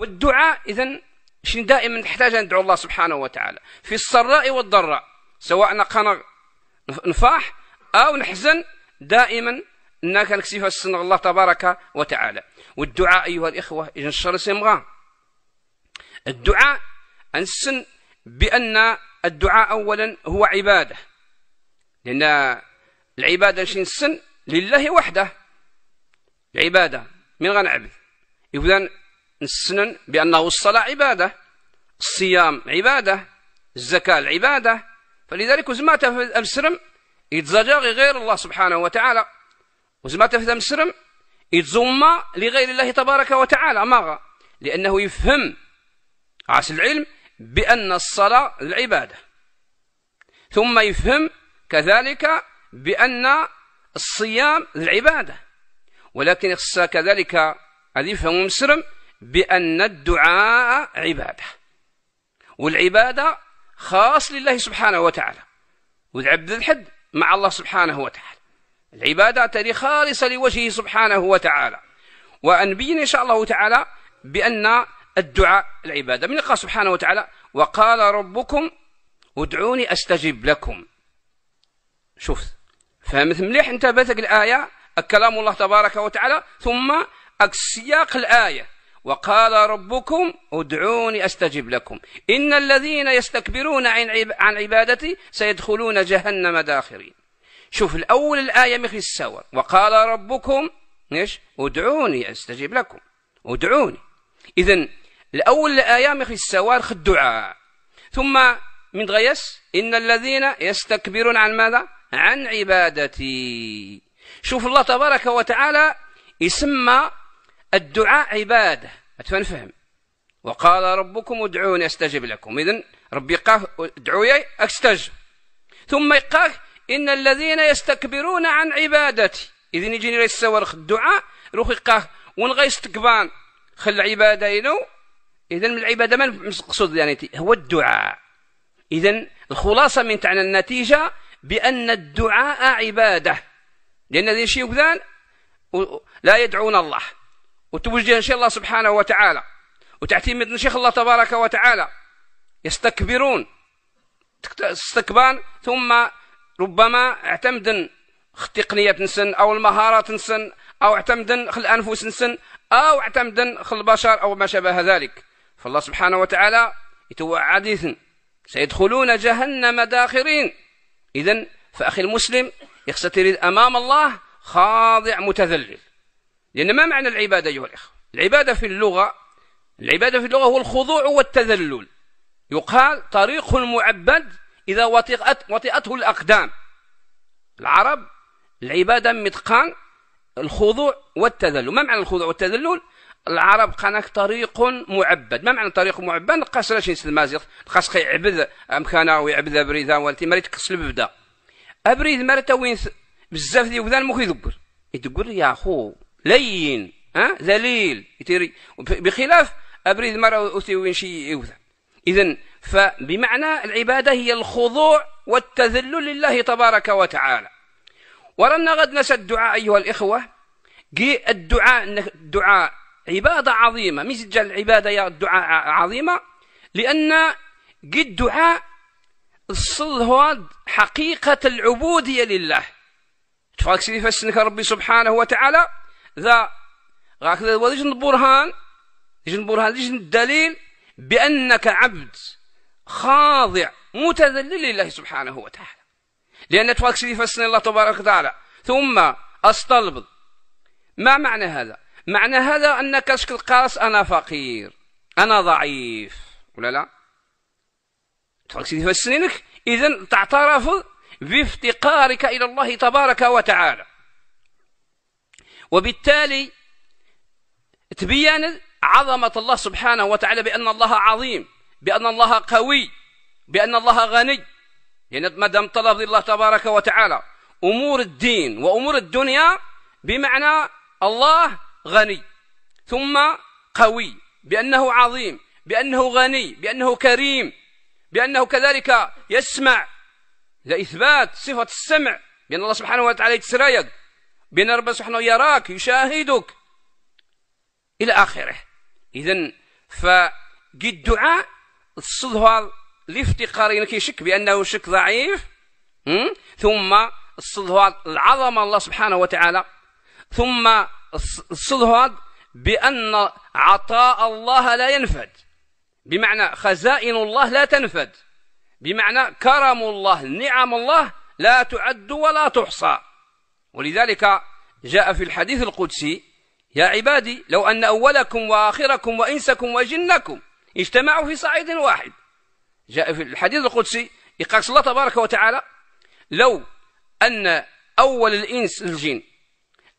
والدعاء إذا شنو دائما نحتاج ان ندعو الله سبحانه وتعالى في السراء والضراء سواء نقنا نفاح أو نحزن دائما انك نكسيف السن الله تبارك وتعالى والدعاء ايها الاخوه اذا الشر سمغا الدعاء انسن بان الدعاء اولا هو عباده لان العباده شنو السن لله وحده العباده من غنعبد اذا السنن بأنه الصلاة عبادة الصيام عبادة الزكاة عبادة فلذلك وزما في أمسرم يتزجاغ غير الله سبحانه وتعالى وزما في أمسرم يتزم لغير الله تبارك وتعالى ماغا لأنه يفهم عاس العلم بأن الصلاة العبادة ثم يفهم كذلك بأن الصيام العبادة ولكن خص كذلك هذه يفهم مسلم بأن الدعاء عبادة والعبادة خاص لله سبحانه وتعالى والعبد الحد مع الله سبحانه وتعالى العبادة تري خالصة لوجهه سبحانه وتعالى وأنبين إن شاء الله تعالى بأن الدعاء العبادة من قال سبحانه وتعالى وقال ربكم ادعوني أستجب لكم شوف فهمت مليح انتبهتك الآية كلام الله تبارك وتعالى ثم السياق الآية وقال ربكم ادعوني استجب لكم ان الذين يستكبرون عن عبادتي سيدخلون جهنم داخرين شوف الاول الايه مخي السور وقال ربكم ايش ادعوني استجب لكم ادعوني اذا الاول الايه مخي السوار خد الدعاء ثم من غيس ان الذين يستكبرون عن ماذا عن عبادتي شوف الله تبارك وتعالى يسمى الدعاء عبادة أتفهم وقال ربكم ادعوني أستجب لكم إذن ربي قال ادعوني أستجب ثم قال إن الذين يستكبرون عن عبادتي إذن يجيني ليس السوارخ الدعاء روخي قال وين استكبان خل عبادة إنو إذن من العبادة ما مقصود يعني هو الدعاء إذن الخلاصة من تعنى النتيجة بأن الدعاء عبادة لأن ذي شيء لا يدعون الله وتوجه إن شاء الله سبحانه وتعالى وتعتمد إن شاء الله تبارك وتعالى يستكبرون استكبان ثم ربما اعتمدن تقنية نسن أو المهارات نسن أو اعتمدن خل الأنفس نسن أو اعتمدن خل البشر أو ما شابه ذلك فالله سبحانه وتعالى يتوعدثن سيدخلون جهنم داخرين إذا فأخي المسلم يخسر أمام الله خاضع متذلل لأن ما معنى العبادة أيها الإخوة العبادة في اللغة العبادة في اللغة هو الخضوع والتذلل يقال طريق المعبد إذا وطئت وطئته الأقدام العرب العبادة متقان الخضوع والتذلل ما معنى الخضوع والتذلل العرب قناك طريق معبد ما معنى طريق معبد قاس راش نسل مازيغ قاس كيعبد امكانا ويعبد أبريذا والتي مريت كسل ببدا أبريذ مرتا وين بزاف ديال ودان مو كيدبر يدقر يا خو لين ها ذليل يتري بخلاف ابريد مرة وين شي اذا فبمعنى العباده هي الخضوع والتذلل لله تبارك وتعالى ورنا غد نسى الدعاء ايها الاخوه جي الدعاء الدعاء عباده عظيمه مزج العباده يا الدعاء عظيمه لان جي الدعاء الصل هو حقيقه العبوديه لله تفاكسي سيدي فسنك ربي سبحانه وتعالى ذا هكذا وليش برهان ليش برهان ليش الدليل بأنك عبد خاضع متذلل لله سبحانه وتعالى لأن سيدي فسن الله تبارك وتعالى ثم أستلبض ما معنى هذا معنى هذا أنك شكل قاس أنا فقير أنا ضعيف ولا لا سيدي فسنينك إذا تعترف بافتقارك إلى الله تبارك وتعالى وبالتالي تبين عظمة الله سبحانه وتعالى بأن الله عظيم بأن الله قوي بأن الله غني يعني ما دام طلب الله تبارك وتعالى أمور الدين وأمور الدنيا بمعنى الله غني ثم قوي بأنه عظيم بأنه غني بأنه كريم بأنه كذلك يسمع لإثبات صفة السمع بأن الله سبحانه وتعالى يتسرايد بين رب سبحانه يراك يشاهدك إلى آخره إذا فقد الدعاء الصدهر لافتقار انك يشك بانه شك ضعيف ثم الصدهر العظمه الله سبحانه وتعالى ثم الصدهر بان عطاء الله لا ينفد بمعنى خزائن الله لا تنفد بمعنى كرم الله نعم الله لا تعد ولا تحصى ولذلك جاء في الحديث القدسي يا عبادي لو أن أولكم وآخركم وإنسكم وجنكم اجتمعوا في صعيد واحد جاء في الحديث القدسي يقال الله تبارك وتعالى لو أن أول الإنس الجن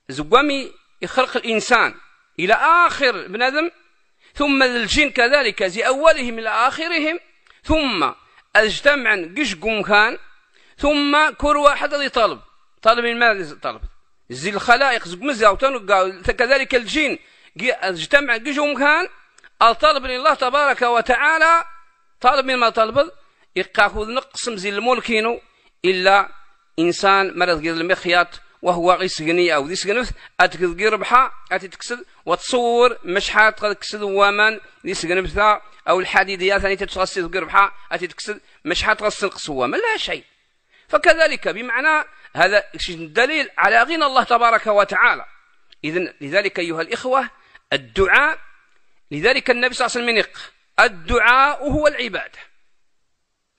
زوامي يخلق الإنسان إلى آخر آدم ثم الجن كذلك زي أولهم إلى آخرهم ثم اجتمعن قشقم كان ثم كل واحد يطلب طلب ماذا طلب زي الخلائق زقمز كذلك الجن اجتمع جيجو مكان الطلب الله تبارك وتعالى طالب من ما طلب يقاخذ نقسم زي الملكينو إلا إنسان مرض غير المخيات وهو غي أو ذيس سجنث أتكذ ربحة أتتكسد وتصور مش قد كسد ومن ذيس سجنبثا أو الحديدية ثاني تتغسل ربحة أتتكسد مش غسل قصوة ما لا شيء فكذلك بمعنى هذا دليل على غنى الله تبارك وتعالى إذا لذلك أيها الإخوة الدعاء لذلك النبي صلى الله عليه وسلم يق الدعاء هو العبادة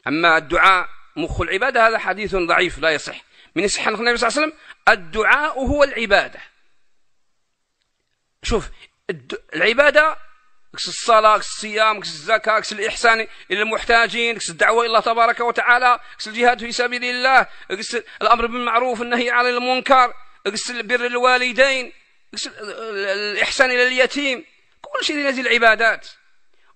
أما الدعاء مخ العبادة هذا حديث ضعيف لا يصح من يصح النبي صلى الله عليه وسلم الدعاء هو العبادة شوف العبادة كس الصلاة كس الصيام كس الزكاة كس الإحسان إلى المحتاجين كس الدعوة إلى الله تبارك وتعالى كس الجهاد في سبيل الله كس الأمر بالمعروف والنهي عن المنكر كس بر الوالدين كس الإحسان إلى اليتيم كل شيء من هذه العبادات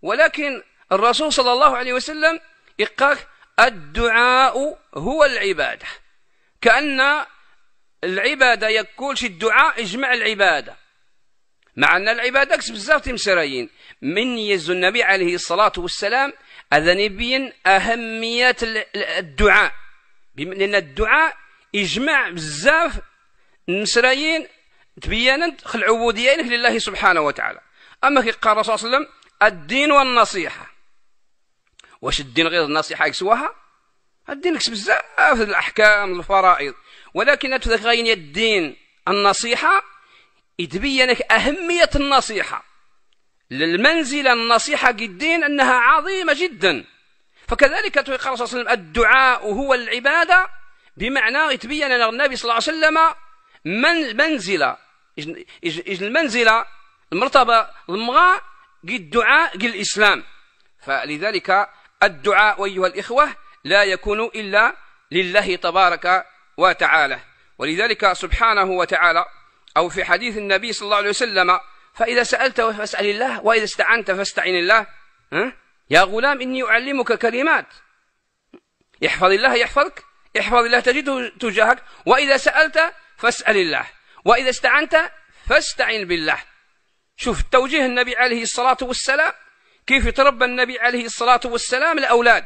ولكن الرسول صلى الله عليه وسلم إقاك الدعاء هو العبادة كأن العبادة يكون الدعاء يجمع العبادة مع أن العبادة بزاف تمسرايين من يز النبي عليه الصلاة والسلام أذن يبين أهمية الدعاء لأن الدعاء يجمع بزاف المسرايين تبينت العبودية لله سبحانه وتعالى أما كي قال الرسول صلى الله عليه وسلم الدين والنصيحة واش الدين غير النصيحة يكسواها الدين يكسب بزاف الأحكام الفرائض ولكن تذكرين الدين النصيحة يتبينك أهمية النصيحة للمنزلة النصيحة قدين أنها عظيمة جدا فكذلك تقول صلى الله عليه وسلم الدعاء هو العبادة بمعنى يتبين أن النبي صلى الله عليه وسلم من منزلة إج المنزلة المرتبة المغا قد الدعاء قد الإسلام فلذلك الدعاء أيها الإخوة لا يكون إلا لله تبارك وتعالى ولذلك سبحانه وتعالى أو في حديث النبي صلى الله عليه وسلم فإذا سألت فاسأل الله وإذا استعنت فاستعن الله ها؟ يا غلام إني أعلمك كلمات احفظ الله يحفظك احفظ الله تجده تجاهك وإذا سألت فاسأل الله وإذا استعنت فاستعن بالله شوف توجيه النبي عليه الصلاة والسلام كيف يتربى النبي عليه الصلاة والسلام الأولاد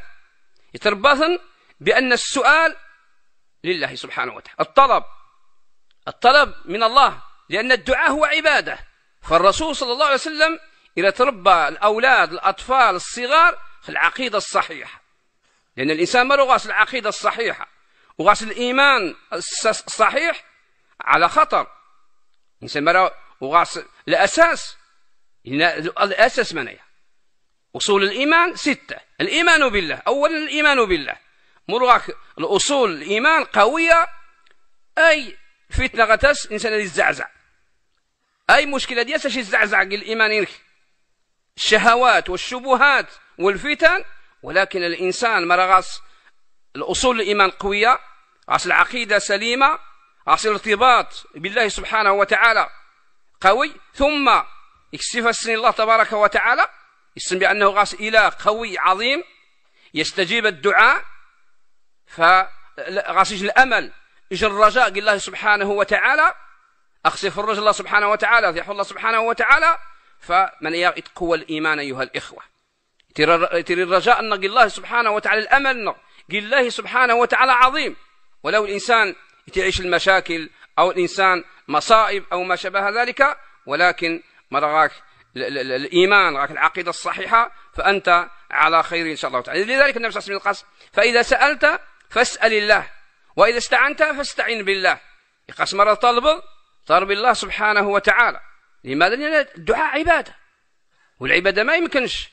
يتربى بأن السؤال لله سبحانه وتعالى الطلب الطلب من الله لأن الدعاء هو عبادة فالرسول صلى الله عليه وسلم إذا تربى الأولاد الأطفال الصغار في العقيدة الصحيحة لأن الإنسان ما غاس العقيدة الصحيحة وغاس الإيمان الصحيح على خطر الإنسان ما وغاس الأساس الأساس منيح أصول الإيمان ستة الإيمان بالله أولا الإيمان بالله مرغاك الأصول الإيمان قوية أي فتنه غتاس الانسان اللي يزعزع اي مشكله ديال اش يزعزع الايمان الشهوات والشبهات والفتن ولكن الانسان مرغص الاصول الايمان قويه غاس العقيده سليمه غاس الارتباط بالله سبحانه وتعالى قوي ثم يكسف السن الله تبارك وتعالى يسمى بانه غاس اله قوي عظيم يستجيب الدعاء ف الامل إيش الرجاء قال الله سبحانه وتعالى أخسف الرجل الله سبحانه وتعالى يحول الله سبحانه وتعالى فمن يتقوى الإيمان أيها الإخوة ترى الرجاء أن قال الله سبحانه وتعالى الأمل قال الله سبحانه وتعالى عظيم ولو الإنسان يعيش المشاكل أو الإنسان مصائب أو ما شابه ذلك ولكن مرغاك الإيمان راك العقيدة الصحيحة فأنت على خير إن شاء الله تعالى لذلك النبي صلى الله عليه وسلم قال فإذا سألت فاسأل الله وإذا استعنت فاستعن بالله يقسم مرة طلب طلب الله سبحانه وتعالى لماذا؟ لأن الدعاء عبادة والعبادة ما يمكنش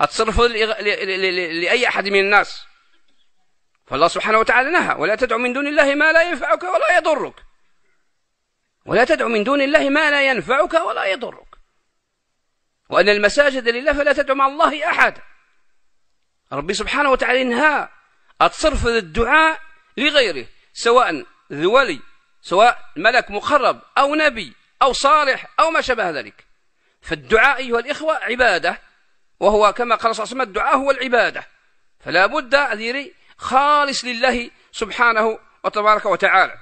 أتصرف لأي أحد من الناس فالله سبحانه وتعالى نهى ولا تدعو من دون الله ما لا ينفعك ولا يضرك ولا تدعو من دون الله ما لا ينفعك ولا يضرك وأن المساجد لله فلا تدعو مع الله أحد ربي سبحانه وتعالى نهى الصرف الدعاء لغيره سواء ذو ولي سواء ملك مقرب أو نبي أو صالح أو ما شابه ذلك فالدعاء أيها الإخوة عبادة وهو كما قال صلى الله عليه وسلم الدعاء هو العبادة فلا بد خالص لله سبحانه وتبارك وتعالى